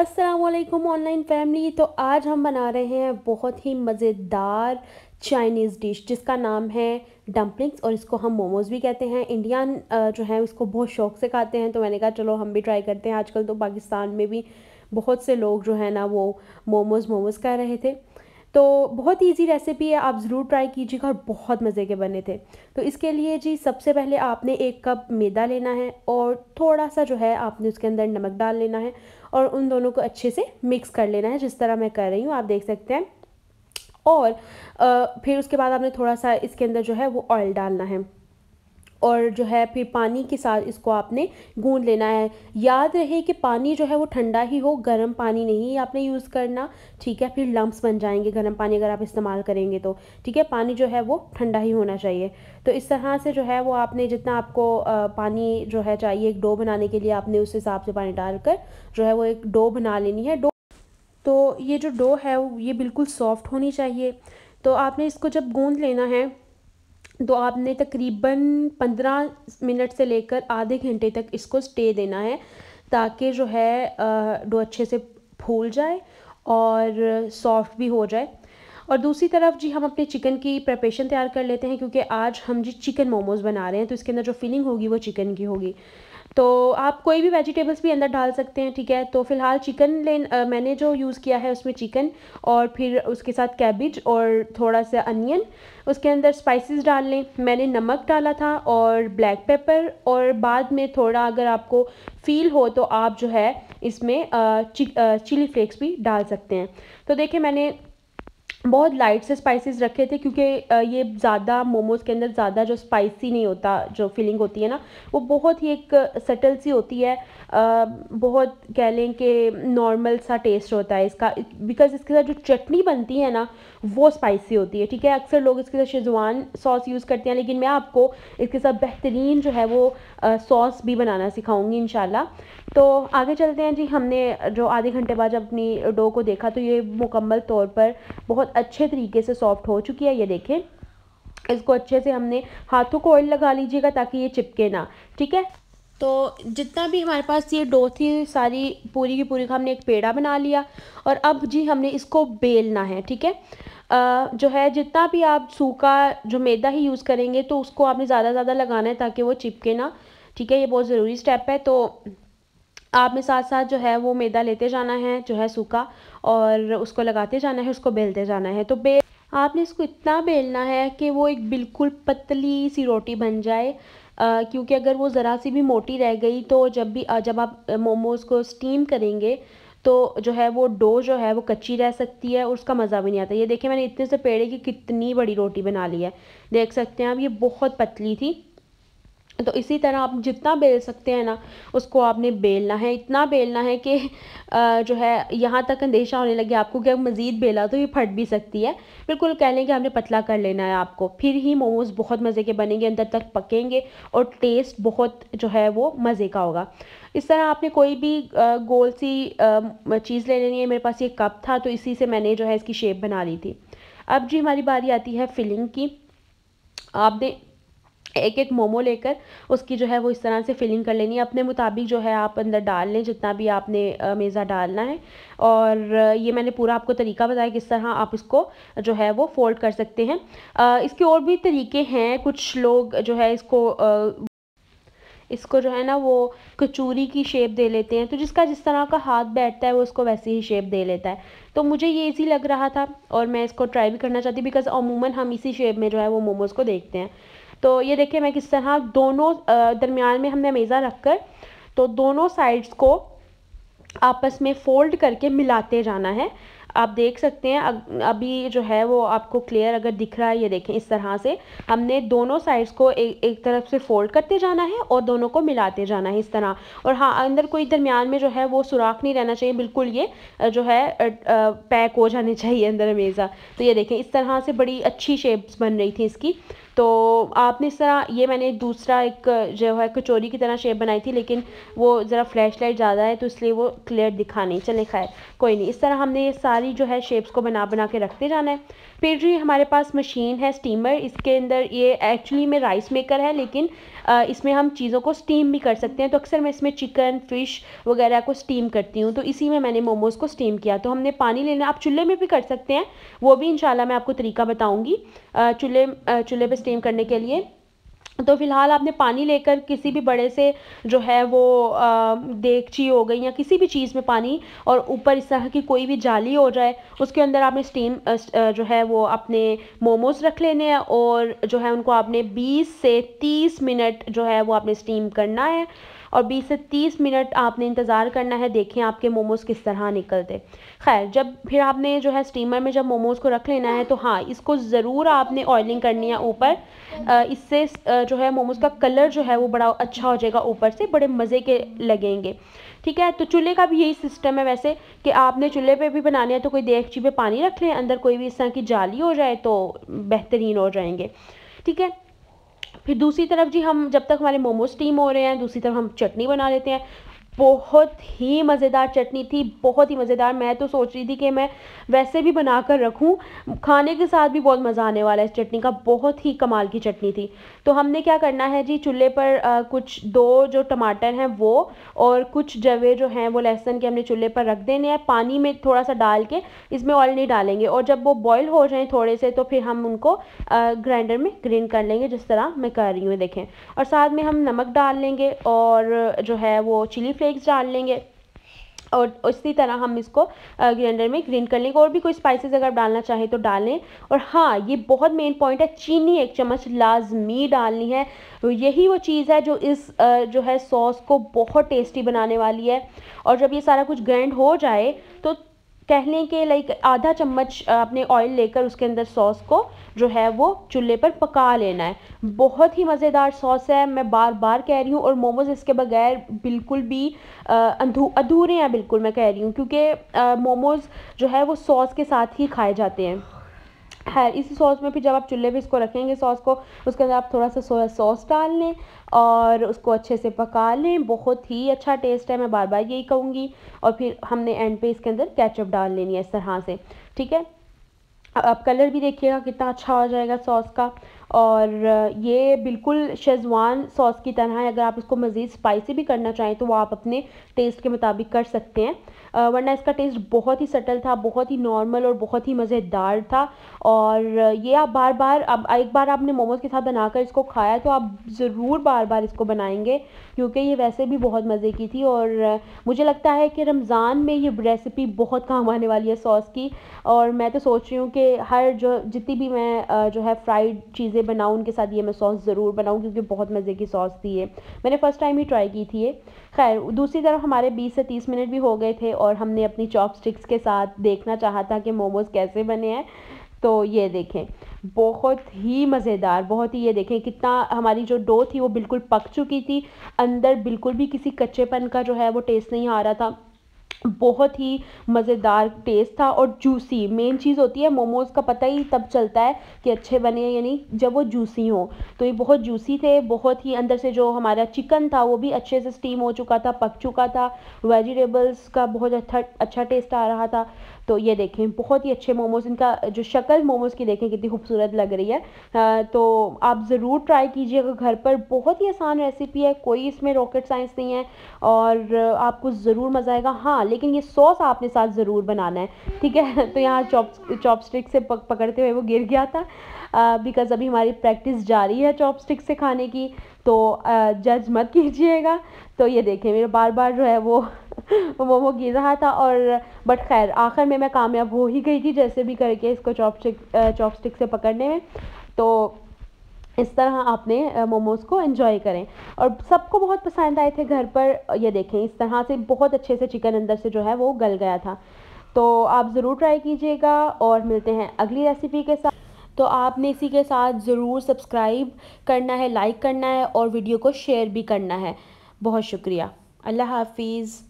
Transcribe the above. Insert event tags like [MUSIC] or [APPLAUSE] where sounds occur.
Aslam online family तो आज हम बना रहे हैं बहुत ही मज़ेदार चाइनीज़ डिश जिसका नाम है डम्पलिंग्स और इसको हम मोमोज़ भी कहते हैं इंडियन जो है उसको बहुत शौक से खाते हैं तो मैंने कहा चलो हम भी ट्राई करते हैं आजकल तो पाकिस्तान में भी बहुत से लोग जो है ना वो मोमोज़ मोमोज़ कह रहे थे तो बहुत ईजी रेसिपी है आप ज़रूर ट्राई कीजिएगा और बहुत मज़े के बने थे तो इसके लिए जी सबसे पहले आपने एक कप मैदा लेना है और थोड़ा सा जो है आपने उसके अंदर नमक डाल लेना है और उन दोनों को अच्छे से मिक्स कर लेना है जिस तरह मैं कर रही हूँ आप देख सकते हैं और फिर उसके बाद आपने थोड़ा सा इसके अंदर जो है वो ऑयल डालना है और जो है फिर पानी के साथ इसको आपने गूंद लेना है याद रहे कि पानी जो है वो ठंडा ही हो गर्म पानी नहीं आपने यूज़ करना ठीक है फिर लम्ब्स बन जाएंगे गर्म पानी अगर आप इस्तेमाल करेंगे तो ठीक है पानी जो है वो ठंडा ही होना चाहिए तो इस तरह से जो है वो आपने जितना आपको पानी जो है चाहिए एक डो बनाने के लिए आपने उस हिसाब से पानी डालकर जो है वो एक डो बना लेनी है डो तो ये जो डो है ये बिल्कुल सॉफ्ट होनी चाहिए तो आपने इसको जब गूँध लेना है तो आपने तकरीबन पंद्रह मिनट से लेकर आधे घंटे तक इसको स्टे देना है ताकि जो है डो अच्छे से फूल जाए और सॉफ्ट भी हो जाए और दूसरी तरफ जी हम अपने चिकन की प्रपेशन तैयार कर लेते हैं क्योंकि आज हम जी चिकन मोमोज़ बना रहे हैं तो इसके अंदर जो फिलिंग होगी वो चिकन की होगी तो आप कोई भी वेजिटेबल्स भी अंदर डाल सकते हैं ठीक है तो फिलहाल चिकन ले आ, मैंने जो यूज़ किया है उसमें चिकन और फिर उसके साथ कैबिज और थोड़ा सा अनियन उसके अंदर स्पाइसेस डाल लें मैंने नमक डाला था और ब्लैक पेपर और बाद में थोड़ा अगर आपको फील हो तो आप जो है इसमें चिली फ्लेक्स भी डाल सकते हैं तो देखिए मैंने बहुत लाइट से स्पाइसेस रखे थे क्योंकि ये ज़्यादा मोमोज़ के अंदर ज़्यादा जो स्पाइसी नहीं होता जो फीलिंग होती है ना वो बहुत ही एक सटल सी होती है बहुत कह लें कि नॉर्मल सा टेस्ट होता है इसका बिकॉज इसके साथ जो चटनी बनती है ना वो स्पाइसी होती है ठीक है अक्सर लोग इसके साथ शेजवान सॉस यूज़ करते हैं लेकिन मैं आपको इसके साथ बेहतरीन जो है वो सॉस भी बनाना सिखाऊंगी इन तो आगे चलते हैं जी हमने जो आधे घंटे बाद जब अपनी डो को देखा तो ये मुकम्मल तौर पर बहुत बहुत अच्छे तरीके से सॉफ्ट हो चुकी है ये देखें इसको अच्छे से हमने हाथों को ऑयल लगा लीजिएगा ताकि ये चिपके ना ठीक है तो जितना भी हमारे पास ये डो थी सारी पूरी की पूरी का हमने एक पेड़ा बना लिया और अब जी हमने इसको बेलना है ठीक है जो है जितना भी आप सूखा जो मैदा ही यूज़ करेंगे तो उसको आपने ज़्यादा ज़्यादा लगाना है ताकि वो चिपके ना ठीक है ये बहुत ज़रूरी स्टेप है तो आपने साथ साथ जो है वो मैदा लेते जाना है जो है सूखा और उसको लगाते जाना है उसको बेलते जाना है तो बेल आपने इसको इतना बेलना है कि वो एक बिल्कुल पतली सी रोटी बन जाए क्योंकि अगर वो ज़रा सी भी मोटी रह गई तो जब भी जब आप मोमोज़ को स्टीम करेंगे तो जो है वो डो जो है वो कच्ची रह सकती है और उसका मज़ा भी नहीं आता ये देखिए मैंने इतने से पेड़े की कितनी बड़ी रोटी बना ली है देख सकते हैं आप ये बहुत पतली थी तो इसी तरह आप जितना बेल सकते हैं ना उसको आपने बेलना है इतना बेलना है कि जो है यहाँ तक अंदेशा होने लगे आपको कि मज़ीद बेला तो ये फट भी सकती है बिल्कुल कह लें कि पतला कर लेना है आपको फिर ही मोमोज़ बहुत मज़े के बनेंगे अंदर तक पकेंगे और टेस्ट बहुत जो है वो मज़े का होगा इस तरह आपने कोई भी गोल सी चीज़ ले लेनी है मेरे पास ये कप था तो इसी से मैंने जो है इसकी शेप बना ली थी अब जी हमारी बारी आती है फिलिंग की आपने एक एक मोमो लेकर उसकी जो है वो इस तरह से फिलिंग कर लेनी है अपने मुताबिक जो है आप अंदर डाल लें जितना भी आपने मेज़ा डालना है और ये मैंने पूरा आपको तरीका बताया किस तरह आप इसको जो है वो फोल्ड कर सकते हैं इसके और भी तरीके हैं कुछ लोग जो है इसको इसको जो है ना वो कचूरी की शेप दे लेते हैं तो जिसका जिस तरह का हाथ बैठता है वो उसको वैसे ही शेप दे लेता है तो मुझे ये इजी लग रहा था और मैं इसको ट्राई भी करना चाहती बिकॉज़ अमूमन हम इसी शेप में जो है वो मोमोज़ को देखते हैं तो ये देखिए मैं किस तरह दोनों दरमियान में हमने मेज़ा रख कर तो दोनों साइड्स को आपस में फ़ोल्ड करके मिलाते जाना है आप देख सकते हैं अभी जो है वो आपको क्लियर अगर दिख रहा है ये देखें इस तरह से हमने दोनों साइड्स को ए, एक तरफ से फोल्ड करते जाना है और दोनों को मिलाते जाना है इस तरह और हाँ अंदर कोई दरमियान में जो है वो सुराख नहीं रहना चाहिए बिल्कुल ये जो है पैक हो जाने चाहिए अंदर हमेशा तो ये देखें इस तरह से बड़ी अच्छी शेप्स बन रही थी इसकी तो आपने इस तरह ये मैंने दूसरा एक जो है कचोरी की तरह शेप बनाई थी लेकिन वो ज़रा फ्लैश लाइट ज़्यादा है तो इसलिए वो क्लियर दिखा नहीं चले खैर कोई नहीं इस तरह हमने ये सारी जो है शेप्स को बना बना के रखते जाना है फिर जी हमारे पास मशीन है स्टीमर इसके अंदर ये एक्चुअली में राइस मेकर है लेकिन इसमें हम चीज़ों को स्टीम भी कर सकते हैं तो अक्सर मैं इसमें चिकन फ़िश वगैरह को स्टीम करती हूँ तो इसी में मैंने मोमोज़ को स्टीम किया तो हमने पानी लेना आप चूल्हे में भी कर सकते हैं वो भी इन मैं आपको तरीका बताऊँगी चूल्हे चूल्हे पर स्टीम करने के लिए तो फ़िलहाल आपने पानी लेकर किसी भी बड़े से जो है वो देखची देगची हो गई या किसी भी चीज़ में पानी और ऊपर इस तरह की कोई भी जाली हो जाए उसके अंदर आपने स्टीम जो है वो अपने मोमोज रख लेने हैं और जो है उनको आपने 20 से 30 मिनट जो है वो आपने स्टीम करना है और 20 से 30 मिनट आपने इंतज़ार करना है देखें आपके मोमोज़ किस तरह निकलते खैर जब फिर आपने जो है स्टीमर में जब मोमोज़ को रख लेना है तो हाँ इसको ज़रूर आपने ऑयलिंग करनी है ऊपर इससे जो है मोमोज़ का कलर जो है वो बड़ा अच्छा हो जाएगा ऊपर से बड़े मज़े के लगेंगे ठीक है तो चूल्हे का भी यही सिस्टम है वैसे कि आपने चूल्हे पे भी बनाने हैं तो कोई देख पे पानी रख लें अंदर कोई भी इस तरह की जाली हो जाए तो बेहतरीन हो जाएंगे ठीक है फिर दूसरी तरफ जी हम जब तक हमारे मोमो स्टीम हो रहे हैं दूसरी तरफ हम चटनी बना लेते हैं बहुत ही मज़ेदार चटनी थी बहुत ही मज़ेदार मैं तो सोच रही थी कि मैं वैसे भी बना कर रखूँ खाने के साथ भी बहुत मज़ा आने वाला है इस चटनी का बहुत ही कमाल की चटनी थी तो हमने क्या करना है जी चूल्हे पर आ, कुछ दो जो टमाटर हैं वो और कुछ जवे जो हैं वो लहसुन के हमने चूल्हे पर रख देने हैं पानी में थोड़ा सा डाल के इसमें ऑयल नहीं डालेंगे और जब वो बॉयल हो जाएँ थोड़े से तो फिर हम उनको ग्राइंडर में ग्रीन कर लेंगे जिस तरह मैं कर रही हूँ देखें और साथ में हम नमक डाल लेंगे और जो है वो चिली फ्लेक्स डाल लेंगे और इसी तरह हम इसको ग्राइंडर में ग्रीन कर लेंगे और भी कोई स्पाइसेस अगर डालना चाहे तो डालें और हाँ ये बहुत मेन पॉइंट है चीनी एक चम्मच लाजमी डालनी है तो यही वो चीज़ है जो इस जो है सॉस को बहुत टेस्टी बनाने वाली है और जब ये सारा कुछ ग्रैंड हो जाए तो कह लें कि लाइक आधा चम्मच अपने ऑयल लेकर उसके अंदर सॉस को जो है वो चूल्हे पर पका लेना है बहुत ही मज़ेदार सॉस है मैं बार बार कह रही हूँ और मोमोज़ इसके बगैर बिल्कुल भी अधूरे हैं बिल्कुल मैं कह रही हूँ क्योंकि मोमोज़ जो है वो सॉस के साथ ही खाए जाते हैं है इसी सॉस में फिर जब आप चूल्हे पे इसको रखेंगे सॉस को उसके अंदर आप थोड़ा सा सोया सॉस डाल लें और उसको अच्छे से पका लें बहुत ही अच्छा टेस्ट है मैं बार बार यही कहूँगी और फिर हमने एंड पे इसके अंदर कैचअप डाल लेनी है इस तरह से ठीक है आप कलर भी देखिएगा कितना अच्छा हो जाएगा सॉस का और ये बिल्कुल शेजवान सॉस की तरह है अगर आप इसको मज़ीद स्पाइसी भी करना चाहें तो वो आप अपने टेस्ट के मुताबिक कर सकते हैं वरना इसका टेस्ट बहुत ही सटल था बहुत ही नॉर्मल और बहुत ही मज़ेदार था और ये आप बार बार अब एक बार आपने मोमोज़ के साथ बनाकर इसको खाया तो आप ज़रूर बार बार इसको बनाएंगे क्योंकि ये वैसे भी बहुत मज़े की थी और मुझे लगता है कि रमज़ान में ये रेसिपी बहुत काम आने वाली है सॉस की और मैं तो सोच रही हूँ कि हर जो जितनी भी मैं जो है फ्राइड चीज़ें बनाऊँ उनके साथ ये मैं सॉस ज़रूर बनाऊँ क्योंकि बहुत मज़े की सॉस थी ये मैंने फ़र्स्ट टाइम ही ट्राई की थी ये खैर दूसरी तरफ हमारे बीस से तीस मिनट भी हो गए थे और हमने अपनी चॉपस्टिक्स के साथ देखना चाहा था कि मोमोज़ कैसे बने हैं तो ये देखें बहुत ही मज़ेदार बहुत ही ये देखें कितना हमारी जो डो थी वो बिल्कुल पक चुकी थी अंदर बिल्कुल भी किसी कच्चेपन का जो है वो टेस्ट नहीं आ रहा था बहुत ही मज़ेदार टेस्ट था और जूसी मेन चीज़ होती है मोमोज़ का पता ही तब चलता है कि अच्छे बने यानी जब वो जूसी हो तो ये बहुत जूसी थे बहुत ही अंदर से जो हमारा चिकन था वो भी अच्छे से स्टीम हो चुका था पक चुका था वेजिटेबल्स का बहुत अच्छा अच्छा टेस्ट आ रहा था तो ये देखें बहुत ही अच्छे मोमोज़ इनका जो शक्ल मोमोज़ की देखें कितनी खूबसूरत लग रही है आ, तो आप ज़रूर ट्राई कीजिए अगर घर पर बहुत ही आसान रेसिपी है कोई इसमें रॉकेट साइंस नहीं है और आपको ज़रूर मज़ा आएगा हाँ लेकिन ये सॉस आपने साथ ज़रूर बनाना है ठीक है [LAUGHS] तो यहाँ चॉप चॉपस्टिक से पक, पकड़ते हुए वो गिर गया था बिकॉज़ अभी हमारी प्रैक्टिस जारी है चॉपस्टिक से खाने की तो जज मत कीजिएगा तो ये देखें मेरा बार बार जो है वो वो वो गिर रहा था और बट खैर आखिर में मैं कामयाब हो ही गई थी जैसे भी करके इसको चॉपस्टिक चॉपस्टिक से पकड़ने में तो इस तरह आपने मोमोज़ को एंजॉय करें और सबको बहुत पसंद आए थे घर पर ये देखें इस तरह से बहुत अच्छे से चिकन अंदर से जो है वो गल गया था तो आप ज़रूर ट्राई कीजिएगा और मिलते हैं अगली रेसिपी के साथ तो आपने इसी के साथ ज़रूर सब्सक्राइब करना है लाइक करना है और वीडियो को शेयर भी करना है बहुत शुक्रिया अल्लाह हाफिज़